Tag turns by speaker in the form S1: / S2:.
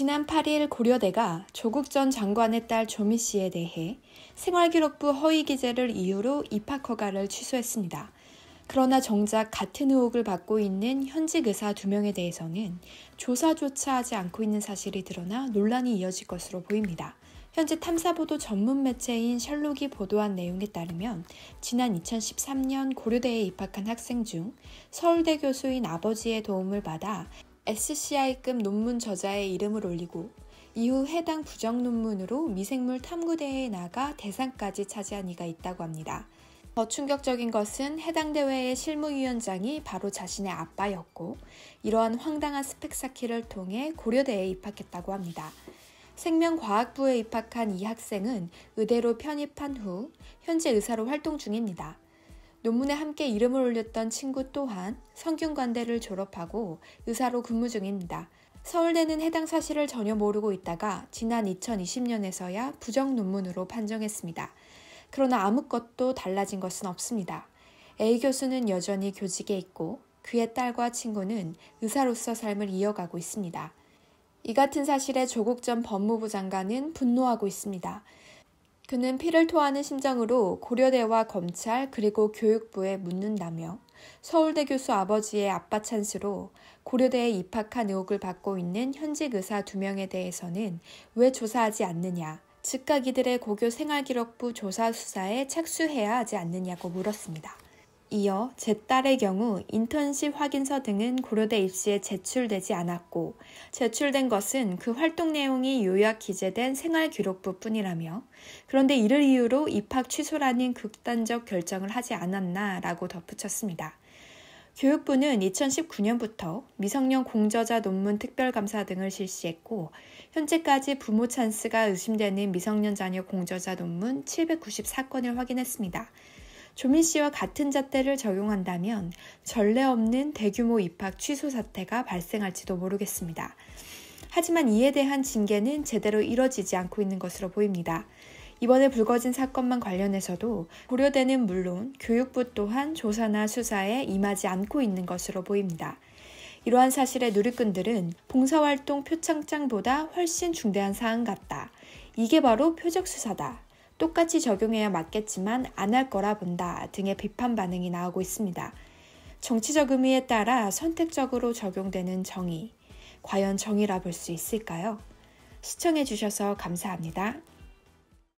S1: 지난 8일 고려대가 조국 전 장관의 딸 조미 씨에 대해 생활기록부 허위 기재를 이유로 입학 허가를 취소했습니다. 그러나 정작 같은 의혹을 받고 있는 현직 의사 두 명에 대해서는 조사조차 하지 않고 있는 사실이 드러나 논란이 이어질 것으로 보입니다. 현재 탐사보도 전문 매체인 셜록이 보도한 내용에 따르면 지난 2013년 고려대에 입학한 학생 중 서울대 교수인 아버지의 도움을 받아 SCI급 논문 저자의 이름을 올리고 이후 해당 부정 논문으로 미생물 탐구대회에 나가 대상까지 차지한 이가 있다고 합니다. 더 충격적인 것은 해당 대회의 실무위원장이 바로 자신의 아빠였고 이러한 황당한 스펙 쌓기를 통해 고려대에 입학했다고 합니다. 생명과학부에 입학한 이 학생은 의대로 편입한 후 현재 의사로 활동 중입니다. 논문에 함께 이름을 올렸던 친구 또한 성균관대를 졸업하고 의사로 근무 중입니다. 서울대는 해당 사실을 전혀 모르고 있다가 지난 2020년에서야 부정 논문으로 판정했습니다. 그러나 아무것도 달라진 것은 없습니다. A 교수는 여전히 교직에 있고 그의 딸과 친구는 의사로서 삶을 이어가고 있습니다. 이 같은 사실에 조국 전 법무부 장관은 분노하고 있습니다. 그는 피를 토하는 심장으로 고려대와 검찰 그리고 교육부에 묻는다며 서울대 교수 아버지의 아빠 찬스로 고려대에 입학한 의혹을 받고 있는 현직 의사 두 명에 대해서는 왜 조사하지 않느냐, 즉각 이들의 고교 생활기록부 조사 수사에 착수해야 하지 않느냐고 물었습니다. 이어 제 딸의 경우 인턴십 확인서 등은 고려대 입시에 제출되지 않았고 제출된 것은 그 활동 내용이 요약 기재된 생활 기록부 뿐이라며 그런데 이를 이유로 입학 취소라는 극단적 결정을 하지 않았나라고 덧붙였습니다. 교육부는 2019년부터 미성년 공저자 논문 특별감사 등을 실시했고, 현재까지 부모 찬스가 의심되는 미성년 자녀 공저자 논문 794건을 확인했습니다. 조민 씨와 같은 잣대를 적용한다면 전례 없는 대규모 입학 취소 사태가 발생할지도 모르겠습니다. 하지만 이에 대한 징계는 제대로 이뤄지지 않고 있는 것으로 보입니다. 이번에 불거진 사건만 관련해서도 고려대는 물론 교육부 또한 조사나 수사에 임하지 않고 있는 것으로 보입니다. 이러한 사실에 누리꾼들은 봉사활동 표창장보다 훨씬 중대한 사안 같다. 이게 바로 표적 수사다. 똑같이 적용해야 맞겠지만 안 할 거라 본다 등의 비판 반응이 나오고 있습니다. 정치적 의미에 따라 선택적으로 적용되는 정의, 과연 정의라 볼 수 있을까요? 시청해주셔서 감사합니다.